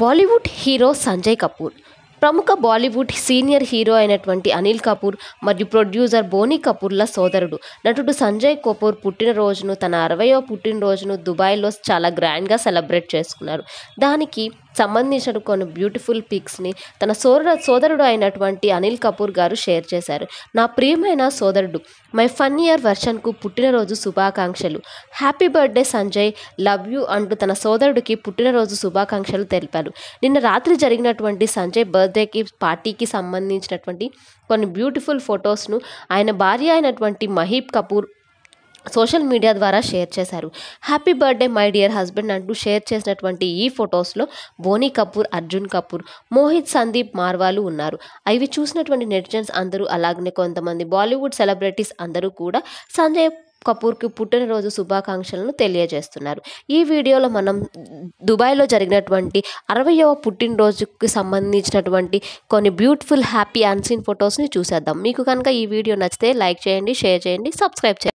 Bollywood hero Sanjay Kapoor ప్రముఖ Bollywood senior hero అయినటువంటి అనిల్ కపూర్ మరియు ప్రొడ్యూసర్ బోనీ కపూర్ల సోదరుడు నటుడు సంజయ్ కపూర్ పుట్టినరోజును తన అరవయో పుట్టినరోజును దుబాయ్లో చాలా గ్రాండ్గా సెలబ్రేట్ చేసుకున్నారు దానికి సంబంధించిన కొన్ని బ్యూటిఫుల్ పిక్స్ని తన సోదర సోదరుడు అయినటువంటి అనిల్ కపూర్ గారు షేర్ చేశారు నా ప్రియమైన సోదరుడు మై ఫన్ ఇయర్ వర్షన్కు పుట్టినరోజు శుభాకాంక్షలు happy birthday Sanjay love you అంటూ తన సోదరుడికి పుట్టినరోజు శుభాకాంక్షలు తెలిపారు నిన్న రాత్రి జరిగినటువంటి సంజయ్ బర్త్డేకి పార్టీకి సంబంధించినటువంటి కొన్ని బ్యూటిఫుల్ ఫొటోస్ను ఆయన భార్య అయినటువంటి మహీబ్ కపూర్ సోషల్ మీడియా ద్వారా షేర్ చేశారు happy birthday my dear husband అంటూ షేర్ చేసినటువంటి ఈ ఫొటోస్లో బోనీ కపూర్ అర్జున్ కపూర్ మోహిత్ సందీప్ మార్వాలు ఉన్నారు అవి చూసినటువంటి నెటిజన్స్ అందరూ అలాగనే కొంతమంది బాలీవుడ్ సెలబ్రిటీస్ అందరూ కూడా సంజయ్ కపూర్కి పుట్టినరోజు శుభాకాంక్షలను తెలియజేస్తున్నారు ఈ వీడియోలో మనం దుబాయ్లో జరిగినటువంటి అరవయవ పుట్టినరోజుకి సంబంధించినటువంటి కొన్ని బ్యూటిఫుల్ హ్యాపీ అన్సీన్ ఫొటోస్ని చూసేద్దాం మీకు కనుక ఈ వీడియో నచ్చితే లైక్ చేయండి షేర్ చేయండి సబ్స్క్రైబ్ చేయండి